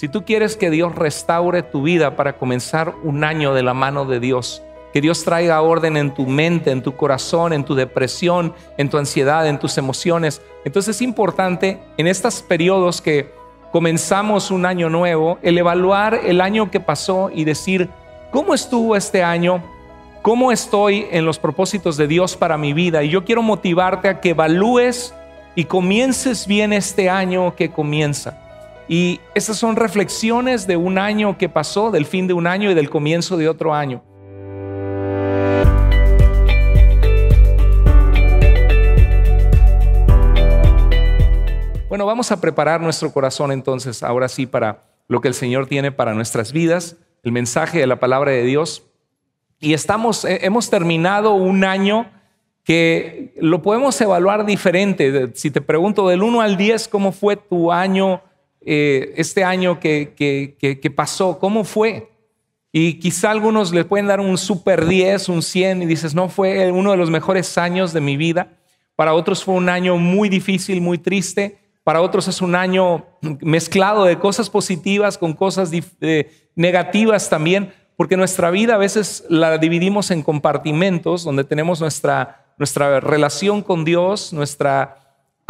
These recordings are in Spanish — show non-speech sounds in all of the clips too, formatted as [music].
Si tú quieres que Dios restaure tu vida para comenzar un año de la mano de Dios, que Dios traiga orden en tu mente, en tu corazón, en tu depresión, en tu ansiedad, en tus emociones. Entonces es importante en estos periodos que comenzamos un año nuevo, el evaluar el año que pasó y decir, ¿cómo estuvo este año? ¿Cómo estoy en los propósitos de Dios para mi vida? Y yo quiero motivarte a que evalúes y comiences bien este año que comienza. Y estas son reflexiones de un año que pasó, del fin de un año y del comienzo de otro año. Bueno, vamos a preparar nuestro corazón entonces, ahora sí, para lo que el Señor tiene para nuestras vidas, el mensaje de la palabra de Dios. Y estamos, eh, hemos terminado un año que lo podemos evaluar diferente. Si te pregunto del 1 al 10, ¿cómo fue tu año eh, este año que, que, pasó? ¿Cómo fue? Y quizá algunos le pueden dar un super 10, un 100 y dices, no, fue uno de los mejores años de mi vida. Para otros fue un año muy difícil, muy triste. Para otros es un año mezclado de cosas positivas con cosas eh, negativas también, porque nuestra vida a veces la dividimos en compartimentos donde tenemos nuestra, nuestra relación con Dios, nuestra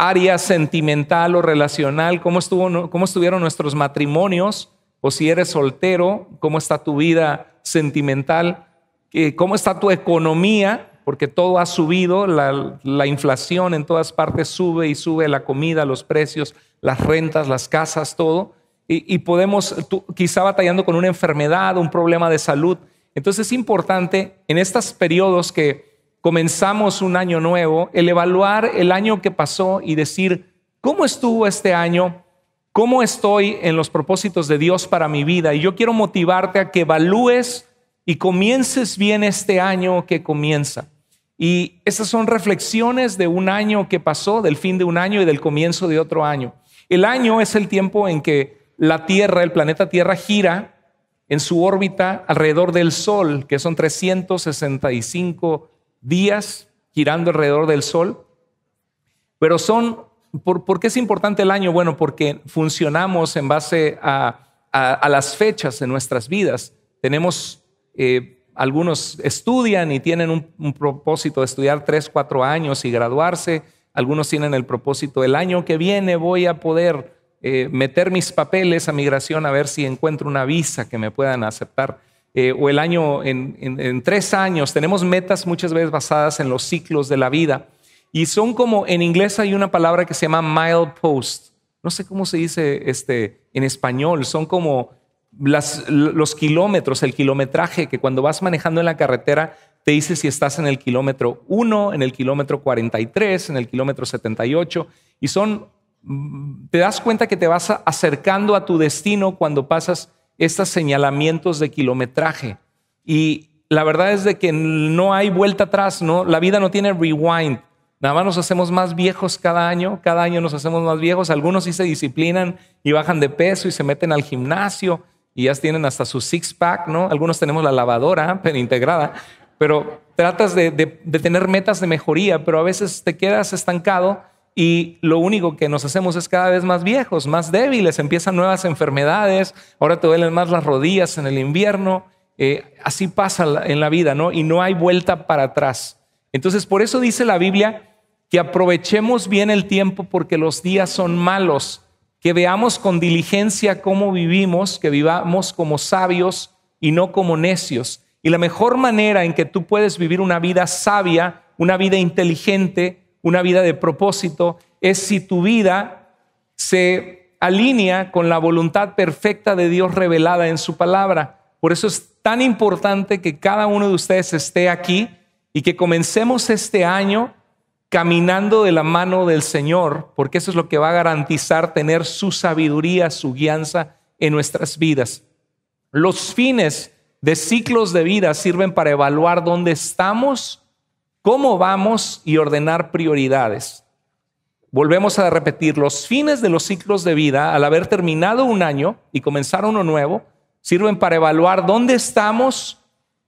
área sentimental o relacional, cómo, estuvo, cómo estuvieron nuestros matrimonios, o si eres soltero, cómo está tu vida sentimental, eh, cómo está tu economía, porque todo ha subido, la, inflación en todas partes sube y sube la comida, los precios, las rentas, las casas, todo. Y, podemos, quizá batallando con una enfermedad, un problema de salud. Entonces es importante en estos periodos que comenzamos un año nuevo, el evaluar el año que pasó y decir, ¿cómo estuvo este año? ¿Cómo estoy en los propósitos de Dios para mi vida? Y yo quiero motivarte a que evalúes y comiences bien este año que comienza. Y esas son reflexiones de un año que pasó, del fin de un año y del comienzo de otro año. El año es el tiempo en que la Tierra, el planeta Tierra, gira en su órbita alrededor del Sol, que son 365 días girando alrededor del Sol. Pero son, ¿por, qué es importante el año? Bueno, porque funcionamos en base a, las fechas de nuestras vidas. Tenemos, eh, algunos estudian y tienen un, propósito de estudiar tres, cuatro años y graduarse. Algunos tienen el propósito, el año que viene voy a poder eh, meter mis papeles a migración a ver si encuentro una visa que me puedan aceptar. Eh, o el año en, tres años. Tenemos metas muchas veces basadas en los ciclos de la vida. Y son como, en inglés hay una palabra que se llama post No sé cómo se dice este, en español. Son como los kilómetros, el kilometraje que cuando vas manejando en la carretera te dice si estás en el kilómetro 1, en el kilómetro 43, en el kilómetro 78. Y son, mm, te das cuenta que te vas acercando a tu destino cuando pasas estos señalamientos de kilometraje. Y la verdad es de que no hay vuelta atrás, ¿no? La vida no tiene rewind. Nada más nos hacemos más viejos cada año, cada año nos hacemos más viejos. Algunos sí se disciplinan y bajan de peso y se meten al gimnasio y ya tienen hasta su six-pack, ¿no? Algunos tenemos la lavadora [laughs] pero integrada, pero tratas de, tener metas de mejoría, pero a veces te quedas estancado y lo único que nos hacemos es cada vez más viejos, más débiles, empiezan nuevas enfermedades, ahora te duelen más las rodillas en el invierno, eh, así pasa en la vida, ¿no? Y no hay vuelta para atrás. Entonces, por eso dice la Biblia que aprovechemos bien el tiempo porque los días son malos, que veamos con diligencia cómo vivimos, que vivamos como sabios y no como necios. Y la mejor manera en que tú puedes vivir una vida sabia, una vida inteligente, una vida de propósito es si tu vida se alinea con la voluntad perfecta de Dios revelada en su palabra. Por eso es tan importante que cada uno de ustedes esté aquí y que comencemos este año caminando de la mano del Señor, porque eso es lo que va a garantizar tener su sabiduría, su guianza en nuestras vidas. Los fines de ciclos de vida sirven para evaluar dónde estamos cómo vamos y ordenar prioridades. Volvemos a repetir, los fines de los ciclos de vida, al haber terminado un año y comenzar uno nuevo, sirven para evaluar dónde estamos,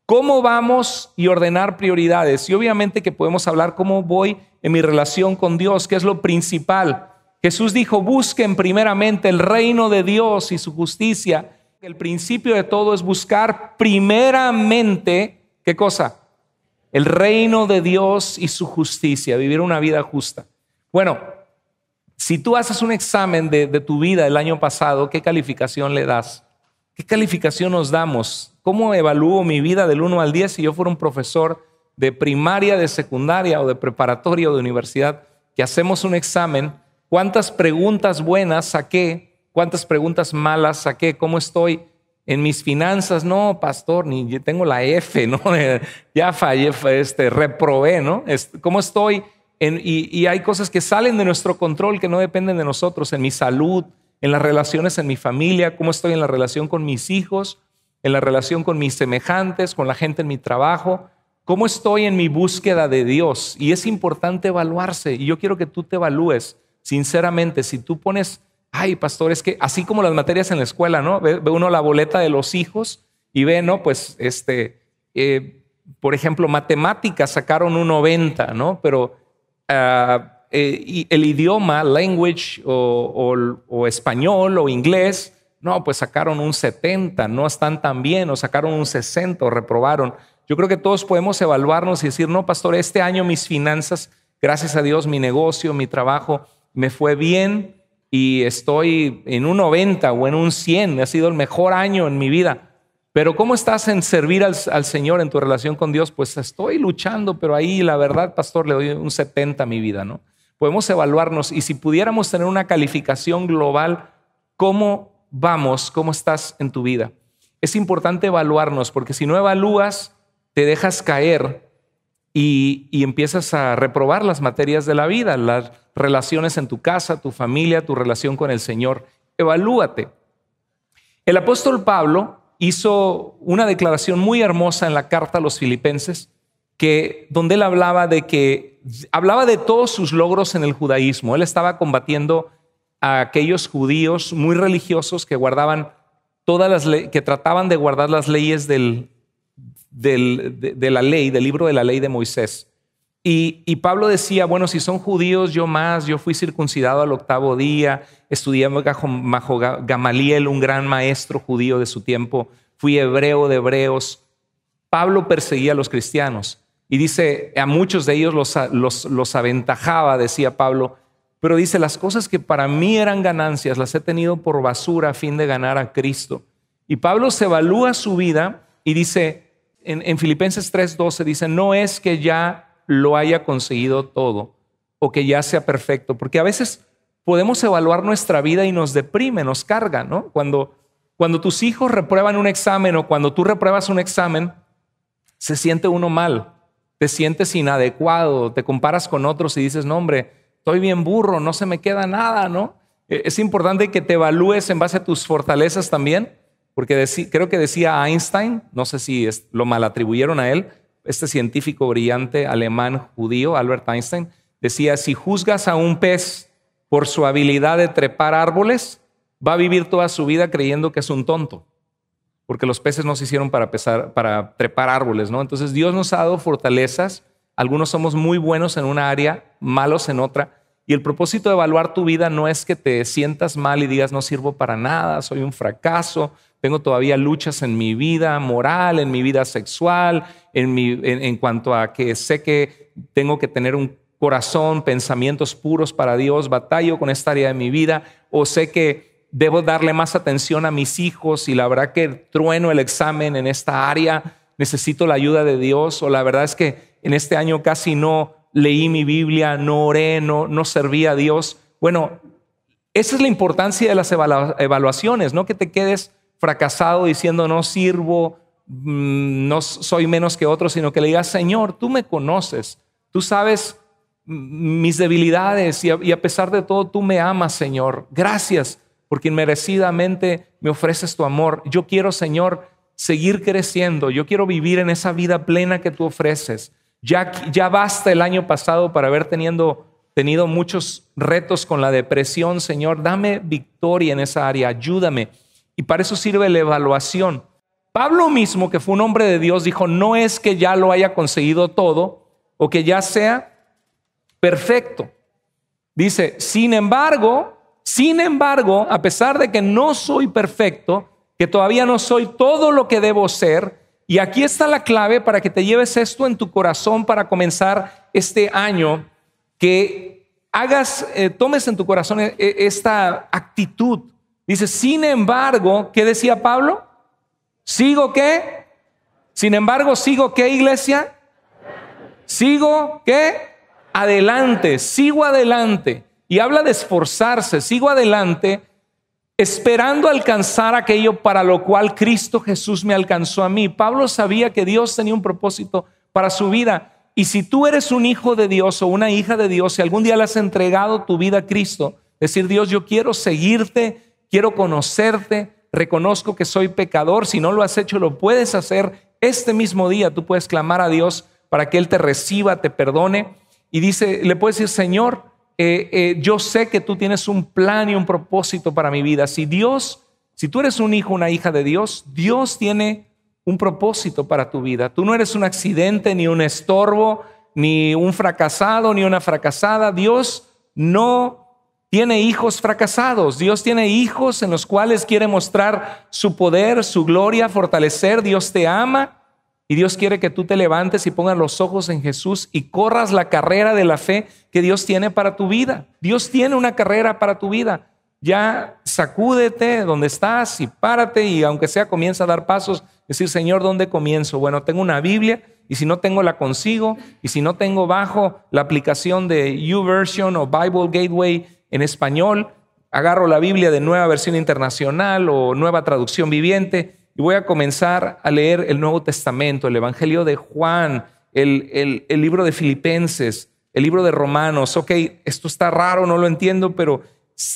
cómo vamos y ordenar prioridades. Y obviamente que podemos hablar cómo voy en mi relación con Dios, que es lo principal. Jesús dijo, busquen primeramente el reino de Dios y su justicia. El principio de todo es buscar primeramente, ¿qué cosa? el reino de Dios y su justicia, vivir una vida justa. Bueno, si tú haces un examen de, tu vida el año pasado, ¿qué calificación le das? ¿Qué calificación nos damos? ¿Cómo evalúo mi vida del 1 al 10 si yo fuera un profesor de primaria, de secundaria o de preparatoria o de universidad que hacemos un examen? ¿Cuántas preguntas buenas saqué? ¿Cuántas preguntas malas saqué? ¿Cómo estoy? En mis finanzas, no, pastor, ni tengo la F, [laughs] ¿no? ya fallé, este, reprobé, ¿no? ¿Cómo estoy? En, y, y hay cosas que salen de nuestro control, que no dependen de nosotros, en mi salud, en las relaciones en mi familia, cómo estoy en la relación con mis hijos, en la relación con mis semejantes, con la gente en mi trabajo, cómo estoy en mi búsqueda de Dios. Y es importante evaluarse. Y yo quiero que tú te evalúes sinceramente. Si tú pones ay, pastor, es que así como las materias en la escuela, ¿no? Ve, uno la boleta de los hijos y ve, ¿no? Pues, este, eh, por ejemplo, matemáticas sacaron un 90, ¿no? Pero ah, eh, el idioma, language o, o español o inglés, no, pues sacaron un 70, no están tan bien, o sacaron un 60, o reprobaron. Yo creo que todos podemos evaluarnos y decir, no, pastor, este año mis finanzas, gracias a Dios, mi negocio, mi trabajo, me fue bien, y estoy en un 90 o en un 100, ha sido el mejor año en mi vida. Pero ¿cómo estás en servir al, al, Señor en tu relación con Dios? Pues estoy luchando, pero ahí la verdad, pastor, le doy un 70 a mi vida, ¿no? Podemos evaluarnos y si pudiéramos tener una calificación global, ¿cómo vamos? ¿Cómo estás en tu vida? Es importante evaluarnos porque si no evalúas, te dejas caer y, empiezas a reprobar las materias de la vida, las relaciones en tu casa, tu familia, tu relación con el Señor. Evalúate. El apóstol Pablo hizo una declaración muy hermosa en la carta a los filipenses, que, donde él hablaba de que hablaba de todos sus logros en el judaísmo. Él estaba combatiendo a aquellos judíos muy religiosos que guardaban todas las que trataban de guardar las leyes del del, de, la ley, del libro de la ley de Moisés. Y, Pablo decía, bueno, si son judíos, yo más, yo fui circuncidado al octavo día, estudié bajo Gamaliel, un gran maestro judío de su tiempo, fui hebreo de hebreos. Pablo perseguía a los cristianos y dice, a muchos de ellos los aventajaba, decía Pablo, pero dice, las cosas que para mí eran ganancias las he tenido por basura a fin de ganar a Cristo. Y Pablo se evalúa su vida y dice, en, Filipenses 3:12 dice, no es que ya lo haya conseguido todo o que ya sea perfecto, porque a veces podemos evaluar nuestra vida y nos deprime, nos carga, ¿no? Cuando, cuando tus hijos reprueban un examen o cuando tú repruebas un examen, se siente uno mal, te sientes inadecuado, te comparas con otros y dices, no, hombre, estoy bien burro, no se me queda nada, ¿no? E, es importante que te evalúes en base a tus fortalezas también porque creo que decía Einstein, no sé si es, lo atribuyeron a él, este científico brillante alemán judío, Albert Einstein, decía, si juzgas a un pez por su habilidad de trepar árboles, va a vivir toda su vida creyendo que es un tonto, porque los peces no se hicieron para, para trepar árboles, ¿no? Entonces Dios nos ha dado fortalezas, algunos somos muy buenos en una área, malos en otra, y el propósito de evaluar tu vida no es que te sientas mal y digas, no sirvo para nada, soy un fracaso, tengo todavía luchas en mi vida moral, en mi vida sexual, en, mi, en, cuanto a que sé que tengo que tener un corazón, pensamientos puros para Dios, batallo con esta área de mi vida, o sé que debo darle más atención a mis hijos y la verdad que trueno el examen en esta área, necesito la ayuda de Dios, o la verdad es que en este año casi no leí mi Biblia, no oré, no, no serví a Dios. Bueno, esa es la importancia de las evaluaciones, no que te quedes fracasado diciendo no sirvo, mm, no soy menos que otro, sino que le diga Señor, tú me conoces, tú sabes mis debilidades y a, pesar de todo tú me amas, Señor. Gracias porque inmerecidamente me ofreces tu amor. Yo quiero, Señor, seguir creciendo, yo quiero vivir en esa vida plena que tú ofreces. Ya, ya basta el año pasado para haber teniendo, tenido muchos retos con la depresión, Señor. Dame victoria en esa área, ayúdame. Y para eso sirve la evaluación. Pablo mismo, que fue un hombre de Dios, dijo, no es que ya lo haya conseguido todo o que ya sea perfecto. Dice, sin embargo, sin embargo, a pesar de que no soy perfecto, que todavía no soy todo lo que debo ser, y aquí está la clave para que te lleves esto en tu corazón para comenzar este año, que hagas, eh, tomes en tu corazón eh, esta actitud Dice, sin embargo, ¿qué decía Pablo? ¿Sigo qué? Sin embargo, ¿sigo qué, iglesia? ¿Sigo qué? Adelante, sigo adelante. Y habla de esforzarse, sigo adelante, esperando alcanzar aquello para lo cual Cristo Jesús me alcanzó a mí. Pablo sabía que Dios tenía un propósito para su vida. Y si tú eres un hijo de Dios o una hija de Dios, si algún día le has entregado tu vida a Cristo, decir, Dios, yo quiero seguirte quiero conocerte, reconozco que soy pecador, si no lo has hecho lo puedes hacer este mismo día, tú puedes clamar a Dios para que Él te reciba, te perdone y dice, le puedes decir, Señor, eh, eh, yo sé que tú tienes un plan y un propósito para mi vida. Si Dios, si tú eres un hijo, una hija de Dios, Dios tiene un propósito para tu vida. Tú no eres un accidente, ni un estorbo, ni un fracasado, ni una fracasada. Dios no tiene hijos fracasados, Dios tiene hijos en los cuales quiere mostrar su poder, su gloria, fortalecer, Dios te ama y Dios quiere que tú te levantes y pongas los ojos en Jesús y corras la carrera de la fe que Dios tiene para tu vida. Dios tiene una carrera para tu vida. Ya sacúdete donde estás y párate y aunque sea comienza a dar pasos, decir, Señor, ¿dónde comienzo? Bueno, tengo una Biblia, y si no tengo la consigo, y si no tengo bajo la aplicación de YouVersion o Bible Gateway en español, agarro la Biblia de nueva versión internacional o nueva traducción viviente y voy a comenzar a leer el Nuevo Testamento, el Evangelio de Juan, el, el, libro de Filipenses, el libro de Romanos. Ok, esto está raro, no lo entiendo, pero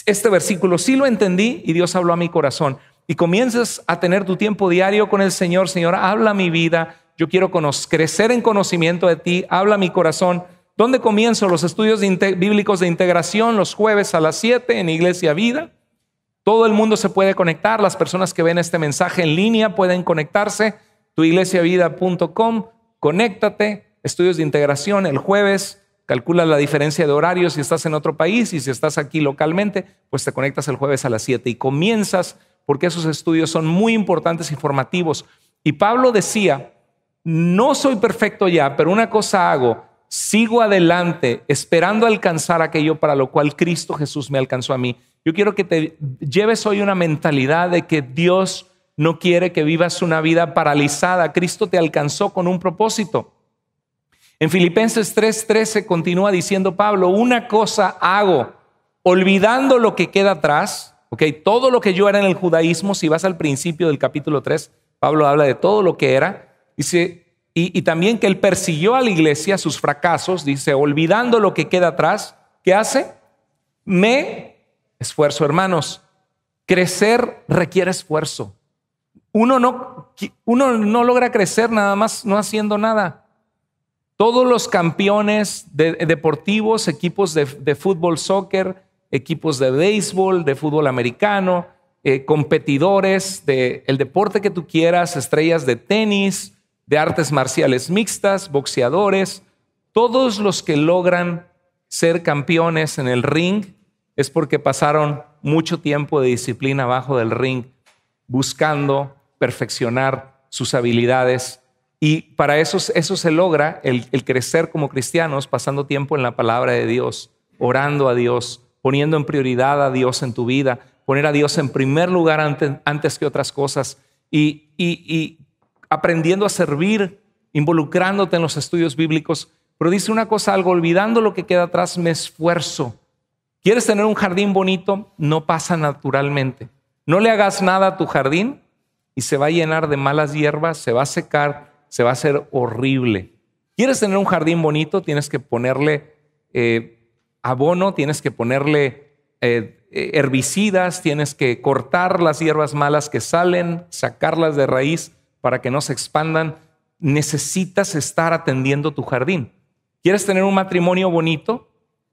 este versículo sí lo entendí y Dios habló a mi corazón. Y comienzas a tener tu tiempo diario con el Señor. Señor, habla mi vida. Yo quiero crecer en conocimiento de ti. Habla mi corazón. ¿Dónde comienzo los estudios bíblicos de integración? Los jueves a las 7 en Iglesia Vida. Todo el mundo se puede conectar. Las personas que ven este mensaje en línea pueden conectarse. Tuiglesiavida.com. Conéctate. Estudios de integración el jueves. Calcula la diferencia de horario si estás en otro país y si estás aquí localmente, pues te conectas el jueves a las 7 y comienzas porque esos estudios son muy importantes y formativos. Y Pablo decía, no soy perfecto ya, pero una cosa hago, sigo adelante esperando alcanzar aquello para lo cual Cristo Jesús me alcanzó a mí. Yo quiero que te lleves hoy una mentalidad de que Dios no quiere que vivas una vida paralizada. Cristo te alcanzó con un propósito. En Filipenses 3:13 continúa diciendo Pablo, una cosa hago, olvidando lo que queda atrás, ¿ok? Todo lo que yo era en el judaísmo, si vas al principio del capítulo 3, Pablo habla de todo lo que era, y dice, y, también que él persiguió a la iglesia sus fracasos, dice, olvidando lo que queda atrás, ¿qué hace? Me esfuerzo, hermanos. Crecer requiere esfuerzo. Uno no, uno no logra crecer nada más no haciendo nada. Todos los campeones de, deportivos, equipos de, fútbol, soccer, equipos de béisbol, de fútbol americano, eh, competidores del el deporte que tú quieras, estrellas de tenis, de artes marciales mixtas, boxeadores, todos los que logran ser campeones en el ring es porque pasaron mucho tiempo de disciplina abajo del ring buscando perfeccionar sus habilidades. Y para eso, eso se logra, el, crecer como cristianos, pasando tiempo en la palabra de Dios, orando a Dios, poniendo en prioridad a Dios en tu vida, poner a Dios en primer lugar antes, antes que otras cosas. y, y aprendiendo a servir, involucrándote en los estudios bíblicos. Pero dice una cosa, algo, olvidando lo que queda atrás, me esfuerzo. ¿Quieres tener un jardín bonito? No pasa naturalmente. No le hagas nada a tu jardín y se va a llenar de malas hierbas, se va a secar, se va a hacer horrible. ¿Quieres tener un jardín bonito? Tienes que ponerle eh, abono, tienes que ponerle eh, eh, herbicidas, tienes que cortar las hierbas malas que salen, sacarlas de raíz para que no se expandan, necesitas estar atendiendo tu jardín. ¿Quieres tener un matrimonio bonito?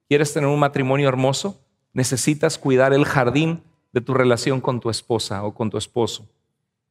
¿Quieres tener un matrimonio hermoso? Necesitas cuidar el jardín de tu relación con tu esposa o con tu esposo.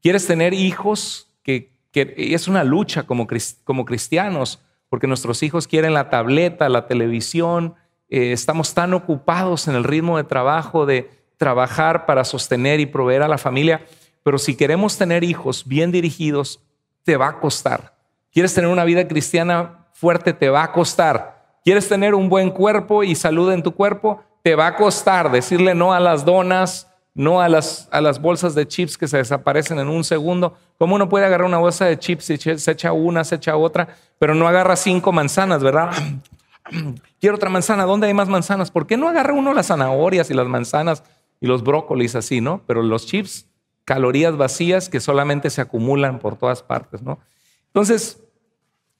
¿Quieres tener hijos? Que, es una lucha como, como cristianos, porque nuestros hijos quieren la tableta, la televisión. Eh, estamos tan ocupados en el ritmo de trabajo, de trabajar para sostener y proveer a la familia, pero si queremos tener hijos bien dirigidos, te va a costar. ¿Quieres tener una vida cristiana fuerte? Te va a costar. ¿Quieres tener un buen cuerpo y salud en tu cuerpo? Te va a costar decirle no a las donas, no a las, a las bolsas de chips que se desaparecen en un segundo. ¿Cómo uno puede agarrar una bolsa de chips y se echa una, se echa otra, pero no agarra cinco manzanas, verdad? [clears throat] Quiero otra manzana, ¿dónde hay más manzanas? ¿Por qué no agarra uno las zanahorias y las manzanas y los brócolis así, no? Pero los chips calorías vacías que solamente se acumulan por todas partes, ¿no? Entonces,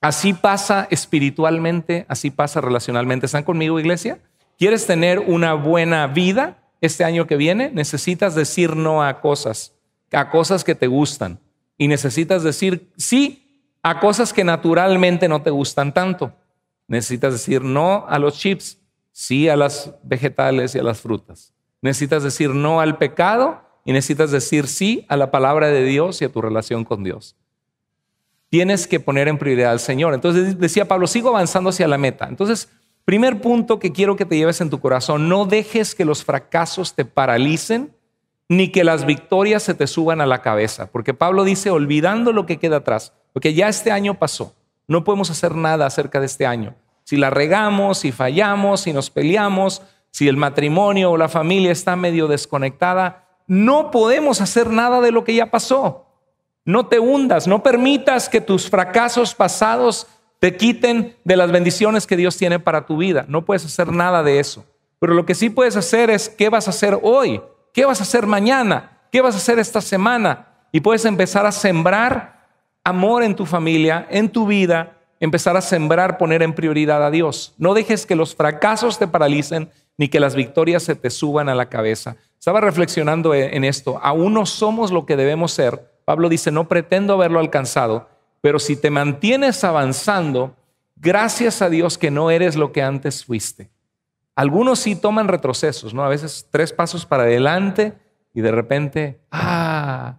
así pasa espiritualmente, así pasa relacionalmente. ¿Están conmigo, iglesia? ¿Quieres tener una buena vida este año que viene? Necesitas decir no a cosas, a cosas que te gustan. Y necesitas decir sí a cosas que naturalmente no te gustan tanto. Necesitas decir no a los chips, sí a las vegetales y a las frutas. Necesitas decir no al pecado y necesitas decir sí a la palabra de Dios y a tu relación con Dios. Tienes que poner en prioridad al Señor. Entonces decía Pablo, sigo avanzando hacia la meta. Entonces, primer punto que quiero que te lleves en tu corazón, no dejes que los fracasos te paralicen ni que las victorias se te suban a la cabeza, porque Pablo dice, olvidando lo que queda atrás, porque ya este año pasó, no podemos hacer nada acerca de este año. Si la regamos, si fallamos, si nos peleamos, si el matrimonio o la familia está medio desconectada, no podemos hacer nada de lo que ya pasó. No te hundas, no permitas que tus fracasos pasados te quiten de las bendiciones que Dios tiene para tu vida. No puedes hacer nada de eso. Pero lo que sí puedes hacer es qué vas a hacer hoy, qué vas a hacer mañana, qué vas a hacer esta semana. Y puedes empezar a sembrar amor en tu familia, en tu vida, empezar a sembrar, poner en prioridad a Dios. No dejes que los fracasos te paralicen, ni que las victorias se te suban a la cabeza. Estaba reflexionando e, en esto. Aún no somos lo que debemos ser. Pablo dice, no pretendo haberlo alcanzado, pero si te mantienes avanzando, gracias a Dios que no eres lo que antes fuiste. Algunos sí toman retrocesos, ¿no? A veces tres pasos para adelante y de repente, ah,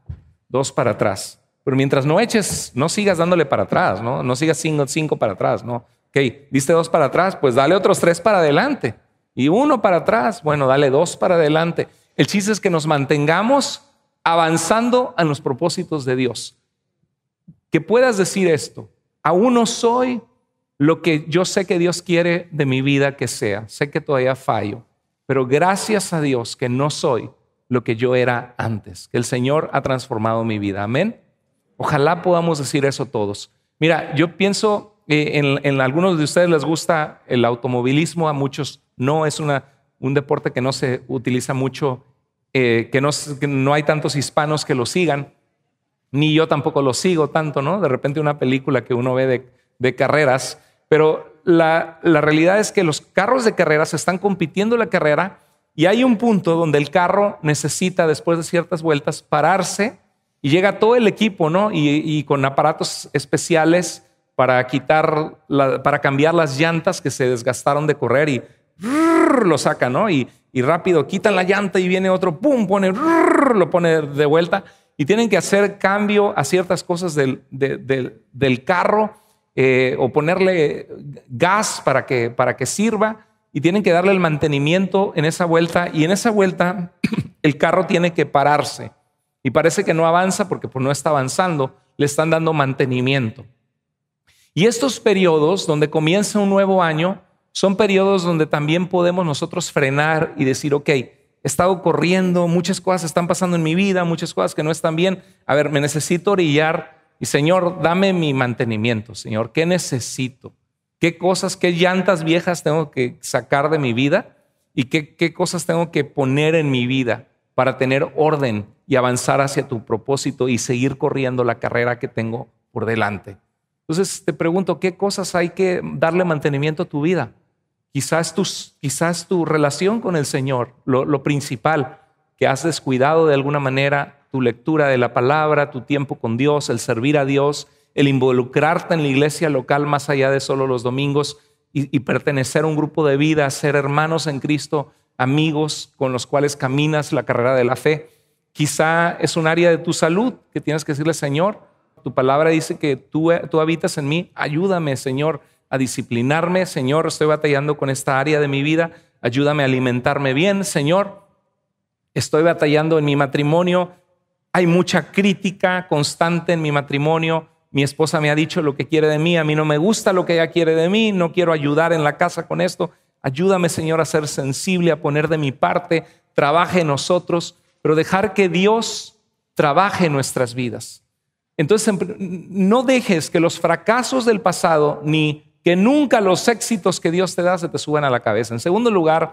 dos para atrás. Pero mientras no eches, no sigas dándole para atrás, ¿no? No sigas cinco, cinco para atrás, ¿no? Ok, diste dos para atrás, pues dale otros tres para adelante y uno para atrás, bueno, dale dos para adelante. El chiste es que nos mantengamos avanzando en los propósitos de Dios. Que puedas decir esto, aún no soy lo que yo sé que Dios quiere de mi vida que sea, sé que todavía fallo, pero gracias a Dios que no soy lo que yo era antes, que el Señor ha transformado mi vida, amén. Ojalá podamos decir eso todos. Mira, yo pienso, eh, en, en algunos de ustedes les gusta el automovilismo, a muchos no es un deporte que no se utiliza mucho, eh, que, no, hay tantos hispanos que lo sigan, ni yo tampoco lo sigo tanto, ¿no? De repente una película que uno ve de, carreras, pero la, realidad es que los carros de carreras están compitiendo la carrera y hay un punto donde el carro necesita, después de ciertas vueltas, pararse y llega todo el equipo, ¿no? Y, con aparatos especiales para quitar, para cambiar las llantas que se desgastaron de correr y lo saca, ¿no? Y, rápido quitan la llanta y viene otro, ¡pum! Pone, lo pone de vuelta. Y tienen que hacer cambio a ciertas cosas del, del, carro eh, o ponerle gas para que, para que sirva. Y tienen que darle el mantenimiento en esa vuelta. Y en esa vuelta [clears throat] el carro tiene que pararse. Y parece que no avanza porque pues, no está avanzando. Le están dando mantenimiento. Y estos periodos donde comienza un nuevo año son periodos donde también podemos nosotros frenar y decir, ok, he estado corriendo, muchas cosas están pasando en mi vida, muchas cosas que no están bien. A ver, me necesito orillar y Señor, dame mi mantenimiento, Señor, ¿qué necesito? ¿Qué cosas, qué llantas viejas tengo que sacar de mi vida? ¿Y qué, qué cosas tengo que poner en mi vida para tener orden y avanzar hacia tu propósito y seguir corriendo la carrera que tengo por delante? Entonces te pregunto, ¿qué cosas hay que darle mantenimiento a tu vida? Quizás, tus, quizás tu relación con el Señor, lo, principal, que has descuidado de alguna manera tu lectura de la palabra, tu tiempo con Dios, el servir a Dios, el involucrarte en la iglesia local más allá de solo los domingos y, pertenecer a un grupo de vida, ser hermanos en Cristo, amigos con los cuales caminas la carrera de la fe. Quizá es un área de tu salud que tienes que decirle, Señor, tu palabra dice que tú, tú habitas en mí, ayúdame, Señor a disciplinarme, Señor, estoy batallando con esta área de mi vida, ayúdame a alimentarme bien, Señor, estoy batallando en mi matrimonio, hay mucha crítica constante en mi matrimonio, mi esposa me ha dicho lo que quiere de mí, a mí no me gusta lo que ella quiere de mí, no quiero ayudar en la casa con esto, ayúdame, Señor, a ser sensible, a poner de mi parte, trabaje en nosotros, pero dejar que Dios trabaje en nuestras vidas. Entonces, em, no dejes que los fracasos del pasado ni que nunca los éxitos que Dios te da se te suben a la cabeza. En segundo lugar,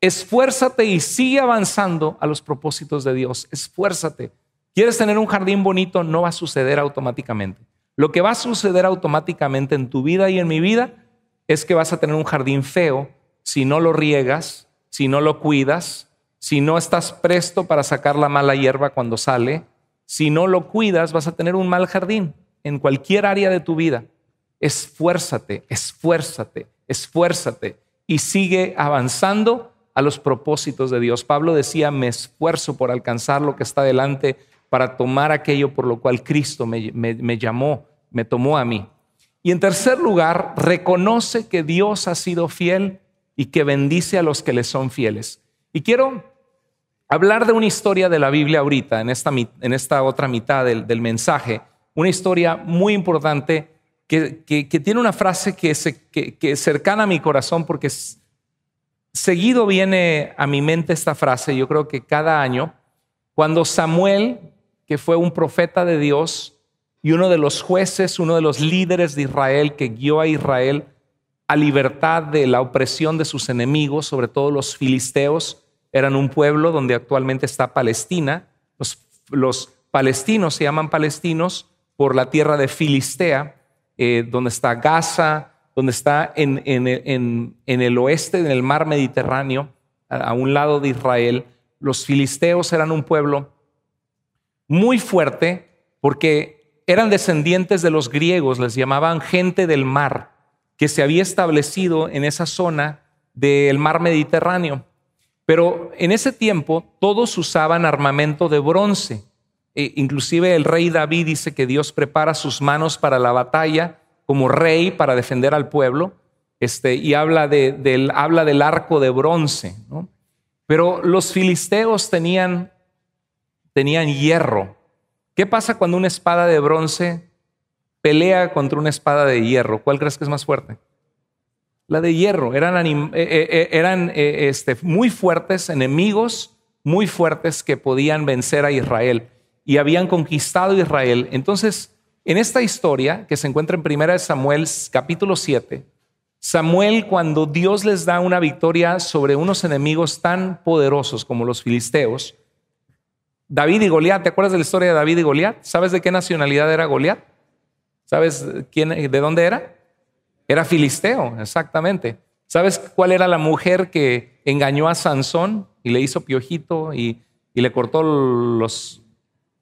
esfuérzate y sigue avanzando a los propósitos de Dios. Esfuérzate. ¿Quieres tener un jardín bonito? No va a suceder automáticamente. Lo que va a suceder automáticamente en tu vida y en mi vida es que vas a tener un jardín feo si no lo riegas, si no lo cuidas, si no estás presto para sacar la mala hierba cuando sale, si no lo cuidas, vas a tener un mal jardín en cualquier área de tu vida esfuérzate, esfuérzate, esfuérzate y sigue avanzando a los propósitos de Dios. Pablo decía, me esfuerzo por alcanzar lo que está delante, para tomar aquello por lo cual Cristo me, llamó, me tomó a mí. Y en tercer lugar, reconoce que Dios ha sido fiel y que bendice a los que le son fieles. Y quiero hablar de una historia de la Biblia ahorita, en esta, otra mitad del, del mensaje, una historia muy importante que, tiene una frase que, es cercana a mi corazón porque seguido viene a mi mente esta frase, yo creo que cada año, cuando Samuel, que fue un profeta de Dios y uno de los jueces, uno de los líderes de Israel que guió a Israel a libertad de la opresión de sus enemigos, sobre todo los filisteos, eran un pueblo donde actualmente está Palestina. los palestinos se llaman palestinos por la tierra de Filistea. Eh, donde está Gaza, donde está en, el oeste, en el mar Mediterráneo, a un lado de Israel. Los filisteos eran un pueblo muy fuerte porque eran descendientes de los griegos, les llamaban gente del mar, que se había establecido en esa zona del mar Mediterráneo. Pero en ese tiempo todos usaban armamento de bronce e inclusive el rey David dice que Dios prepara sus manos para la batalla como rey para defender al pueblo. Este, y habla, de, del, habla del arco de bronce. Pero los filisteos tenían, tenían hierro. ¿Qué pasa cuando una espada de bronce pelea contra una espada de hierro? ¿Cuál crees que es más fuerte? La de hierro. Eran, eh, eh, eh, eran este, muy fuertes, enemigos muy fuertes que podían vencer a Israel y habían conquistado Israel. Entonces, en esta historia que se encuentra en Primera de Samuel capítulo 7, Samuel cuando Dios les da una victoria sobre unos enemigos tan poderosos como los filisteos, David y Goliat, ¿te acuerdas de la historia de David y Goliat? ¿Sabes de qué nacionalidad era Goliat? ¿Sabes quién, de dónde era? Era filisteo, exactamente. ¿Sabes cuál era la mujer que engañó a Sansón y le hizo piojito y le cortó los,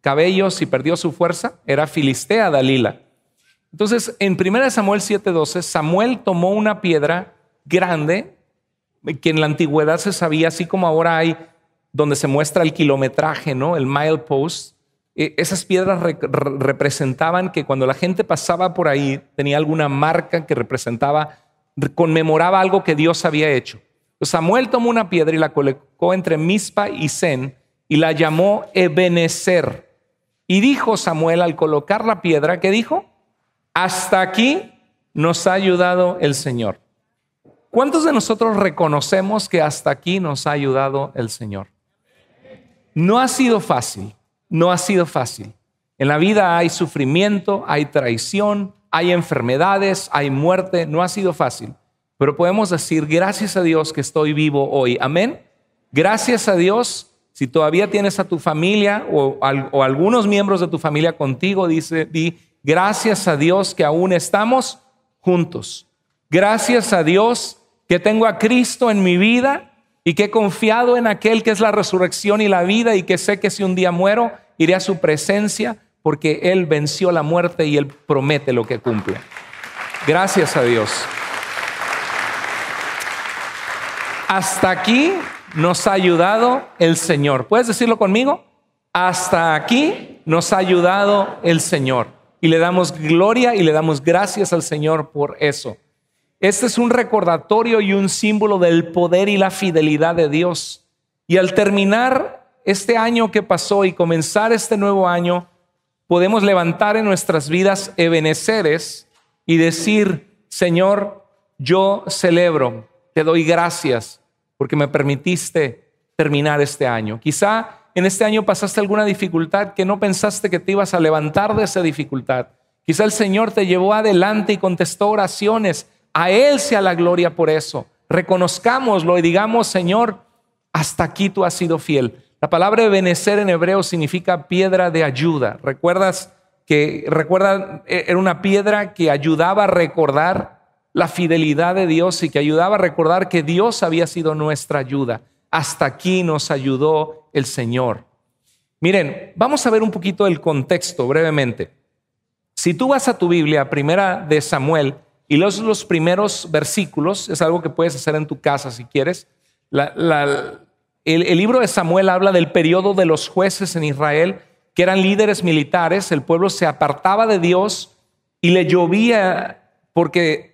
cabellos y perdió su fuerza, era filistea Dalila. Entonces, en 1 Samuel 7:12, Samuel tomó una piedra grande, que en la antigüedad se sabía, así como ahora hay donde se muestra el kilometraje, ¿no? el milepost. post. Eh, esas piedras representaban que cuando la gente pasaba por ahí tenía alguna marca que representaba, conmemoraba algo que Dios había hecho. Samuel tomó una piedra y la colocó entre Mispa y Zen y la llamó Ebenezer, y dijo Samuel al colocar la piedra, ¿qué dijo? Hasta aquí nos ha ayudado el Señor. ¿Cuántos de nosotros reconocemos que hasta aquí nos ha ayudado el Señor? No ha sido fácil, no ha sido fácil. En la vida hay sufrimiento, hay traición, hay enfermedades, hay muerte, no ha sido fácil. Pero podemos decir, gracias a Dios que estoy vivo hoy. Amén. Gracias a Dios si todavía tienes a tu familia o, algunos miembros de tu familia contigo, dice, di, gracias a Dios que aún estamos juntos. Gracias a Dios que tengo a Cristo en mi vida y que he confiado en aquel que es la resurrección y la vida y que sé que si un día muero, iré a su presencia porque Él venció la muerte y Él promete lo que cumple. Gracias a Dios. Hasta aquí nos ha ayudado el Señor. ¿Puedes decirlo conmigo? Hasta aquí nos ha ayudado el Señor. Y le damos gloria y le damos gracias al Señor por eso. Este es un recordatorio y un símbolo del poder y la fidelidad de Dios. Y al terminar este año que pasó y comenzar este nuevo año, podemos levantar en nuestras vidas ebeneceres y decir, Señor, yo celebro, te doy gracias porque me permitiste terminar este año. Quizá en este año pasaste alguna dificultad que no pensaste que te ibas a levantar de esa dificultad. Quizá el Señor te llevó adelante y contestó oraciones. A Él sea la gloria por eso. Reconozcámoslo y digamos, Señor, hasta aquí tú has sido fiel. La palabra benecer en hebreo significa piedra de ayuda. ¿Recuerdas que recuerda, e, era una piedra que ayudaba a recordar la fidelidad de Dios y que ayudaba a recordar que Dios había sido nuestra ayuda. Hasta aquí nos ayudó el Señor. Miren, vamos a ver un poquito el contexto brevemente. Si tú vas a tu Biblia, primera de Samuel, y los, los primeros versículos, es algo que puedes hacer en tu casa si quieres. el, el libro de Samuel habla del periodo de los jueces en Israel, que eran líderes militares, el pueblo se apartaba de Dios y le llovía porque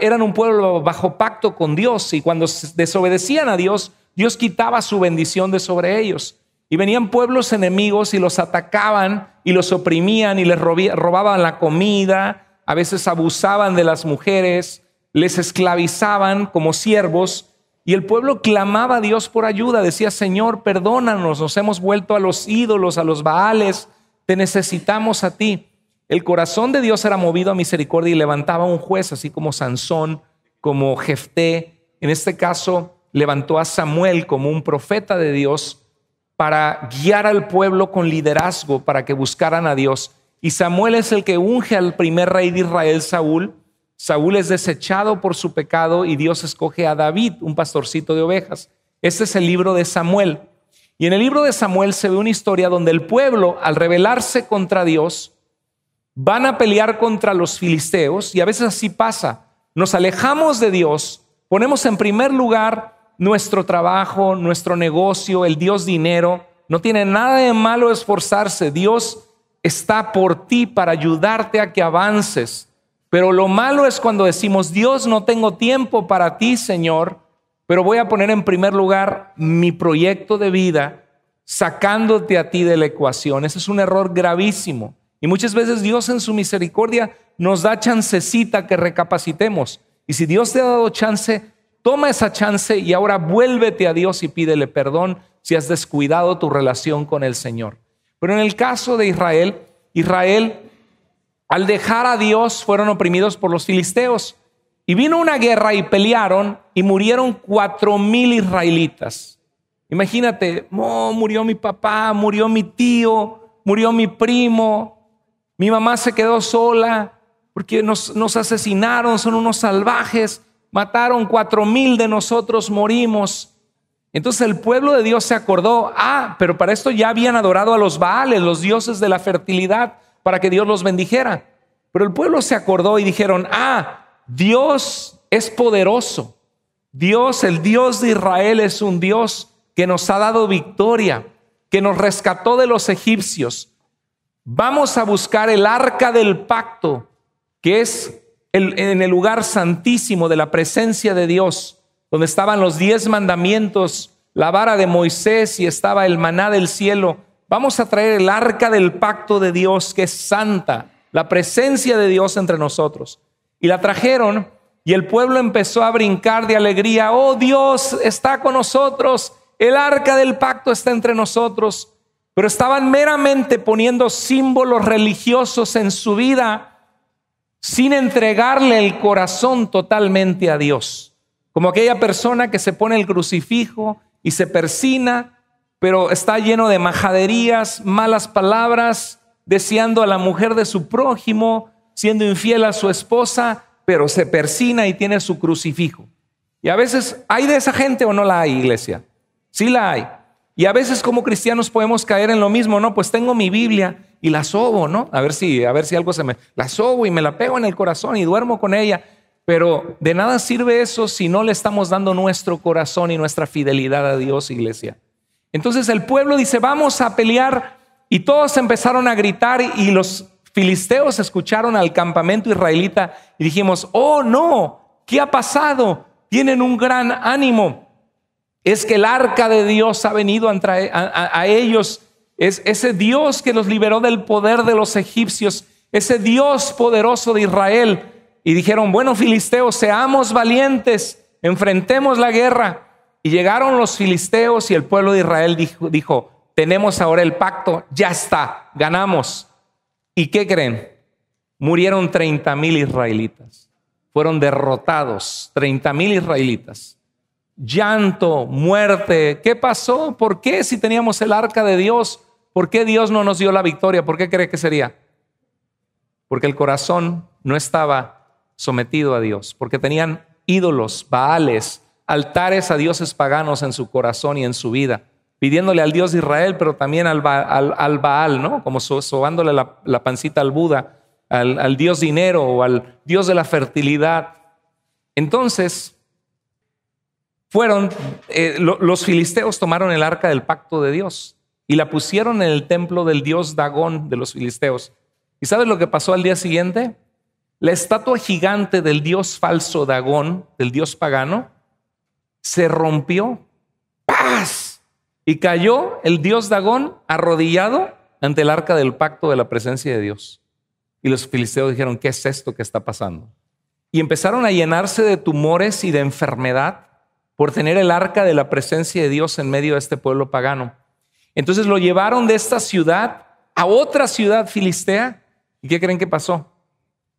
eran un pueblo bajo pacto con Dios y cuando desobedecían a Dios, Dios quitaba su bendición de sobre ellos. Y venían pueblos enemigos y los atacaban y los oprimían y les robaban la comida, a veces abusaban de las mujeres, les esclavizaban como siervos. Y el pueblo clamaba a Dios por ayuda, decía, Señor, perdónanos, nos hemos vuelto a los ídolos, a los baales, te necesitamos a ti. El corazón de Dios era movido a misericordia y levantaba un juez, así como Sansón, como Jefté. En este caso, levantó a Samuel como un profeta de Dios para guiar al pueblo con liderazgo, para que buscaran a Dios. Y Samuel es el que unge al primer rey de Israel, Saúl. Saúl es desechado por su pecado y Dios escoge a David, un pastorcito de ovejas. Este es el libro de Samuel. Y en el libro de Samuel se ve una historia donde el pueblo, al rebelarse contra Dios, van a pelear contra los filisteos y a veces así pasa. Nos alejamos de Dios, ponemos en primer lugar nuestro trabajo, nuestro negocio, el Dios dinero. No tiene nada de malo esforzarse. Dios está por ti para ayudarte a que avances. Pero lo malo es cuando decimos, Dios, no tengo tiempo para ti, Señor, pero voy a poner en primer lugar mi proyecto de vida sacándote a ti de la ecuación. Ese es un error gravísimo. Y muchas veces Dios en su misericordia nos da chancecita que recapacitemos. Y si Dios te ha dado chance, toma esa chance y ahora vuélvete a Dios y pídele perdón si has descuidado tu relación con el Señor. Pero en el caso de Israel, Israel al dejar a Dios fueron oprimidos por los filisteos. Y vino una guerra y pelearon y murieron cuatro mil israelitas. Imagínate, oh, murió mi papá, murió mi tío, murió mi primo, mi mamá se quedó sola porque nos, asesinaron, son unos salvajes, mataron cuatro mil de nosotros, morimos. Entonces el pueblo de Dios se acordó, ah, pero para esto ya habían adorado a los Baales, los dioses de la fertilidad, para que Dios los bendijera. Pero el pueblo se acordó y dijeron, ah, Dios es poderoso. Dios, el Dios de Israel, es un Dios que nos ha dado victoria, que nos rescató de los egipcios, Vamos a buscar el arca del pacto, que es en el lugar santísimo de la presencia de Dios, donde estaban los diez mandamientos, la vara de Moisés y estaba el maná del cielo. Vamos a traer el arca del pacto de Dios, que es santa, la presencia de Dios entre nosotros. Y la trajeron y el pueblo empezó a brincar de alegría. Oh Dios está con nosotros, el arca del pacto está entre nosotros pero estaban meramente poniendo símbolos religiosos en su vida sin entregarle el corazón totalmente a Dios. Como aquella persona que se pone el crucifijo y se persina, pero está lleno de majaderías, malas palabras, deseando a la mujer de su prójimo, siendo infiel a su esposa, pero se persina y tiene su crucifijo. Y a veces, ¿hay de esa gente o no la hay, iglesia? Sí la hay. Y a veces como cristianos podemos caer en lo mismo, ¿no? Pues tengo mi Biblia y la sobo, ¿no? A ver si, a ver si algo se me... La sobo y me la pego en el corazón y duermo con ella. Pero de nada sirve eso si no le estamos dando nuestro corazón y nuestra fidelidad a Dios, iglesia. Entonces el pueblo dice, vamos a pelear. Y todos empezaron a gritar y los filisteos escucharon al campamento israelita y dijimos, oh no, ¿qué ha pasado? Tienen un gran ánimo es que el arca de Dios ha venido a, ellos. Es ese Dios que los liberó del poder de los egipcios, ese Dios poderoso de Israel. Y dijeron, bueno, filisteos, seamos valientes, enfrentemos la guerra. Y llegaron los filisteos y el pueblo de Israel dijo, dijo tenemos ahora el pacto, ya está, ganamos. ¿Y qué creen? Murieron 30 mil israelitas. Fueron derrotados 30 mil israelitas llanto, muerte. ¿Qué pasó? ¿Por qué si teníamos el arca de Dios? ¿Por qué Dios no nos dio la victoria? ¿Por qué cree que sería? Porque el corazón no estaba sometido a Dios, porque tenían ídolos, baales, altares a dioses paganos en su corazón y en su vida, pidiéndole al Dios de Israel, pero también al, al, Baal, ¿no? Como sobándole la, pancita al Buda, al Dios dinero o al Dios de la fertilidad. Entonces, fueron, eh, los filisteos tomaron el arca del pacto de Dios y la pusieron en el templo del dios Dagón de los filisteos. ¿Y sabes lo que pasó al día siguiente? La estatua gigante del dios falso Dagón, del dios pagano, se rompió. ¡Paz! Y cayó el dios Dagón arrodillado ante el arca del pacto de la presencia de Dios. Y los filisteos dijeron, ¿qué es esto que está pasando? Y empezaron a llenarse de tumores y de enfermedad por tener el arca de la presencia de Dios en medio de este pueblo pagano. Entonces lo llevaron de esta ciudad a otra ciudad filistea. ¿Y qué creen que pasó?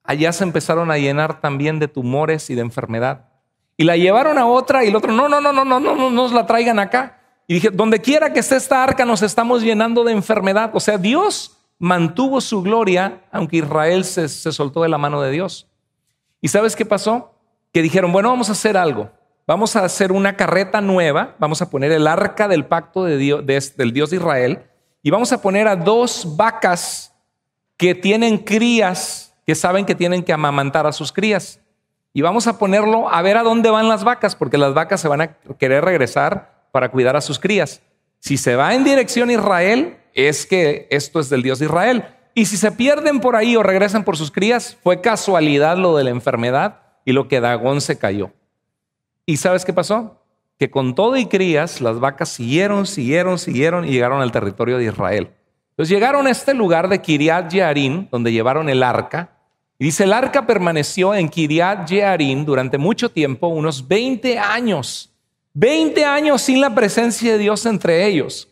Allá se empezaron a llenar también de tumores y de enfermedad. Y la llevaron a otra y el otro, no, no, no, no, no, no, no nos la traigan acá. Y dije, donde quiera que esté esta arca nos estamos llenando de enfermedad. O sea, Dios mantuvo su gloria aunque Israel se, se soltó de la mano de Dios. ¿Y sabes qué pasó? Que dijeron, bueno, vamos a hacer algo vamos a hacer una carreta nueva, vamos a poner el arca del pacto del Dios de Israel y vamos a poner a dos vacas que tienen crías, que saben que tienen que amamantar a sus crías. Y vamos a ponerlo a ver a dónde van las vacas, porque las vacas se van a querer regresar para cuidar a sus crías. Si se va en dirección a Israel, es que esto es del Dios de Israel. Y si se pierden por ahí o regresan por sus crías, fue casualidad lo de la enfermedad y lo que Dagón se cayó. ¿Y sabes qué pasó? Que con todo y crías, las vacas siguieron, siguieron, siguieron y llegaron al territorio de Israel. Entonces llegaron a este lugar de Kiriat Yearim, donde llevaron el arca. Y dice, el arca permaneció en Kiriat Yearim durante mucho tiempo, unos 20 años. 20 años sin la presencia de Dios entre ellos.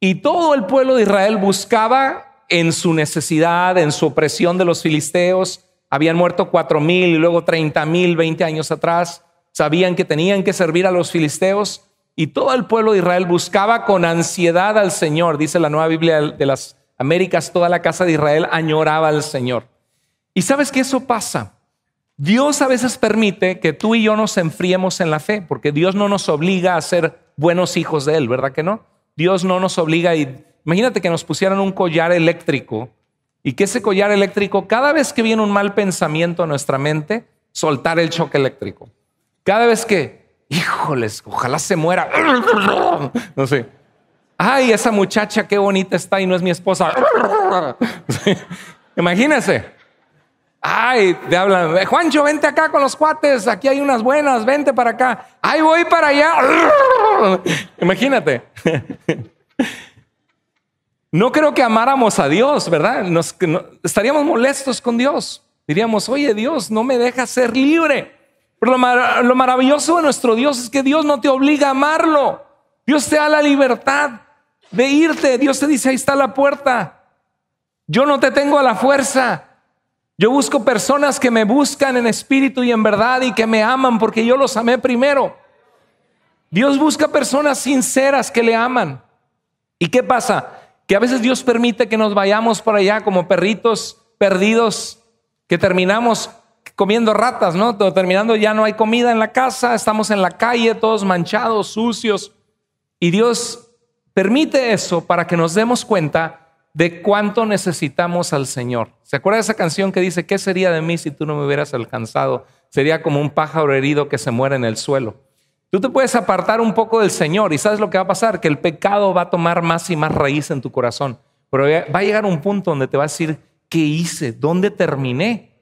Y todo el pueblo de Israel buscaba en su necesidad, en su opresión de los filisteos. Habían muerto 4 mil y luego 30 mil 20 años atrás sabían que tenían que servir a los filisteos y todo el pueblo de Israel buscaba con ansiedad al Señor. Dice la nueva Biblia de las Américas, toda la casa de Israel añoraba al Señor. Y sabes que eso pasa. Dios a veces permite que tú y yo nos enfriemos en la fe, porque Dios no nos obliga a ser buenos hijos de Él, ¿verdad que no? Dios no nos obliga y imagínate que nos pusieran un collar eléctrico y que ese collar eléctrico, cada vez que viene un mal pensamiento a nuestra mente, soltar el choque eléctrico. Cada vez que, híjoles, ojalá se muera. No sé. Ay, esa muchacha qué bonita está y no es mi esposa. Imagínese. Ay, te hablan, eh, Juancho, vente acá con los cuates, aquí hay unas buenas, vente para acá. Ay, voy para allá. Imagínate. No creo que amáramos a Dios, ¿verdad? Nos, estaríamos molestos con Dios. Diríamos, oye Dios, no me dejas ser libre. Pero lo, maravilloso de nuestro Dios es que Dios no te obliga a amarlo. Dios te da la libertad de irte. Dios te dice, ahí está la puerta. Yo no te tengo a la fuerza. Yo busco personas que me buscan en espíritu y en verdad y que me aman porque yo los amé primero. Dios busca personas sinceras que le aman. ¿Y qué pasa? Que a veces Dios permite que nos vayamos por allá como perritos perdidos, que terminamos comiendo ratas, ¿no? Terminando ya no hay comida en la casa, estamos en la calle todos manchados, sucios. Y Dios permite eso para que nos demos cuenta de cuánto necesitamos al Señor. ¿Se acuerda de esa canción que dice, ¿qué sería de mí si tú no me hubieras alcanzado? Sería como un pájaro herido que se muere en el suelo. Tú te puedes apartar un poco del Señor y sabes lo que va a pasar, que el pecado va a tomar más y más raíz en tu corazón. Pero va a llegar un punto donde te va a decir, ¿qué hice? ¿Dónde terminé?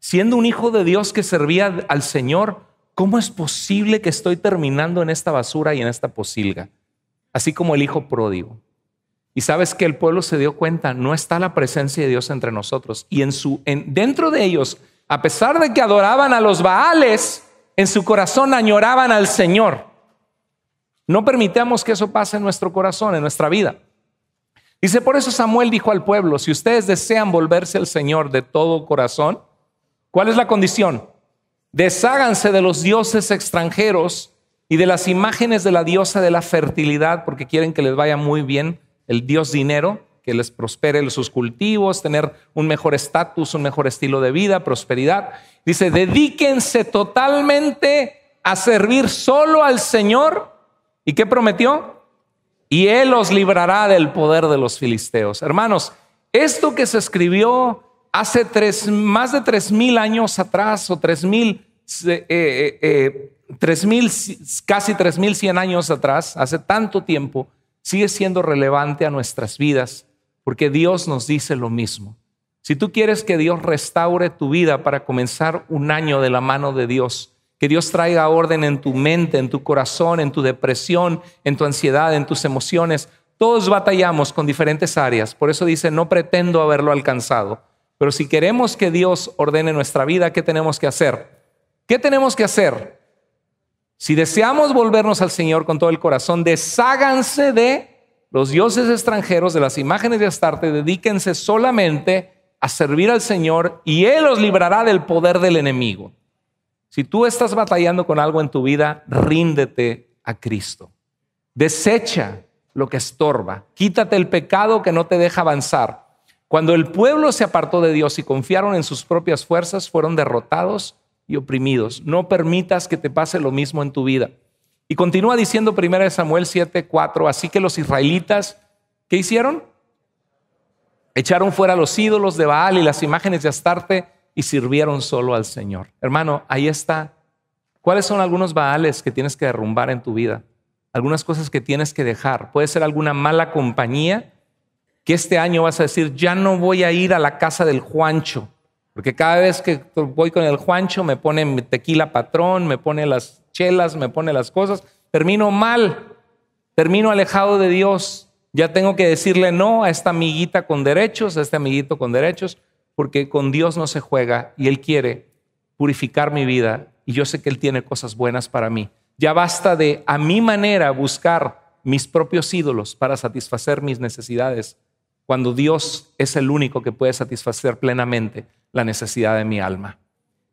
siendo un hijo de Dios que servía al Señor, ¿cómo es posible que estoy terminando en esta basura y en esta posilga? Así como el hijo pródigo. Y sabes que el pueblo se dio cuenta, no está la presencia de Dios entre nosotros. Y en su, en, dentro de ellos, a pesar de que adoraban a los Baales, en su corazón añoraban al Señor. No permitamos que eso pase en nuestro corazón, en nuestra vida. Dice, por eso Samuel dijo al pueblo, si ustedes desean volverse al Señor de todo corazón, ¿Cuál es la condición? Desháganse de los dioses extranjeros y de las imágenes de la diosa de la fertilidad, porque quieren que les vaya muy bien el dios dinero, que les prospere sus cultivos, tener un mejor estatus, un mejor estilo de vida, prosperidad. Dice, dedíquense totalmente a servir solo al Señor. ¿Y qué prometió? Y Él os librará del poder de los filisteos. Hermanos, esto que se escribió hace más de 3.000 años atrás o 3.000, eh, eh, eh casi 3.100 años atrás, hace tanto tiempo, sigue siendo relevante a nuestras vidas porque Dios nos dice lo mismo. Si tú quieres que Dios restaure tu vida para comenzar un año de la mano de Dios, que Dios traiga orden en tu mente, en tu corazón, en tu depresión, en tu ansiedad, en tus emociones. Todos batallamos con diferentes áreas. Por eso dice, no pretendo haberlo alcanzado. Pero si queremos que Dios ordene nuestra vida, ¿qué tenemos que hacer? ¿Qué tenemos que hacer? Si deseamos volvernos al Señor con todo el corazón, desháganse de los dioses extranjeros, de las imágenes de Astarte, dedíquense solamente a servir al Señor y Él los librará del poder del enemigo. Si tú estás batallando con algo en tu vida, ríndete a Cristo. Desecha lo que estorba. Quítate el pecado que no te deja avanzar. Cuando el pueblo se apartó de Dios y confiaron en sus propias fuerzas, fueron derrotados y oprimidos. No permitas que te pase lo mismo en tu vida. Y continúa diciendo 1 Samuel 7:4, así que los israelitas, ¿qué hicieron? Echaron fuera los ídolos de Baal y las imágenes de Astarte y sirvieron solo al Señor. Hermano, ahí está. ¿Cuáles son algunos Baales que tienes que derrumbar en tu vida? Algunas cosas que tienes que dejar. Puede ser alguna mala compañía que este año vas a decir, ya no voy a ir a la casa del Juancho, porque cada vez que voy con el Juancho me pone tequila patrón, me pone las chelas, me pone las cosas, termino mal, termino alejado de Dios. Ya tengo que decirle no a esta amiguita con derechos, a este amiguito con derechos, porque con Dios no se juega y Él quiere purificar mi vida y yo sé que Él tiene cosas buenas para mí. Ya basta de a mi manera buscar mis propios ídolos para satisfacer mis necesidades cuando Dios es el único que puede satisfacer plenamente la necesidad de mi alma.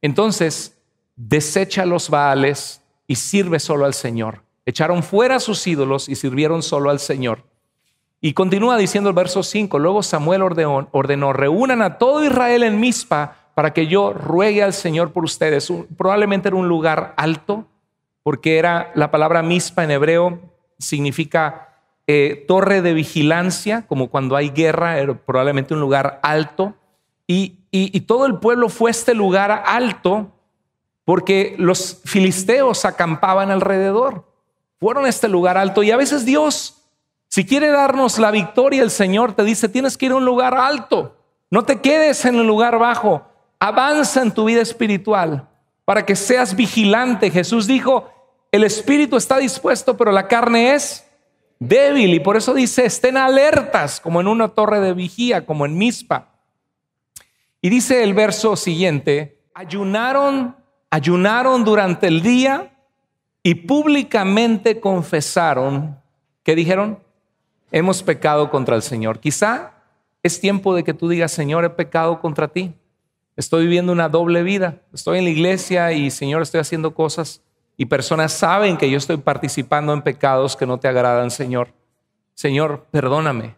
Entonces, desecha los baales y sirve solo al Señor. Echaron fuera sus ídolos y sirvieron solo al Señor. Y continúa diciendo el verso 5, luego Samuel ordenó, ordenó reúnan a todo Israel en Mizpa para que yo ruegue al Señor por ustedes. Probablemente era un lugar alto, porque era la palabra Mizpa en hebreo significa eh, torre de vigilancia, como cuando hay guerra, era probablemente un lugar alto. Y, y todo el pueblo fue a este lugar alto porque los filisteos acampaban alrededor. Fueron a este lugar alto y a veces Dios, si quiere darnos la victoria, el Señor te dice, tienes que ir a un lugar alto. No te quedes en el lugar bajo. Avanza en tu vida espiritual para que seas vigilante. Jesús dijo, el espíritu está dispuesto, pero la carne es débil. Y por eso dice, estén alertas, como en una torre de vigía, como en Mispa. Y dice el verso siguiente, ayunaron, ayunaron durante el día y públicamente confesaron, ¿qué dijeron? Hemos pecado contra el Señor. Quizá es tiempo de que tú digas, Señor, he pecado contra ti. Estoy viviendo una doble vida. Estoy en la iglesia y, Señor, estoy haciendo cosas y personas saben que yo estoy participando en pecados que no te agradan, Señor. Señor, perdóname.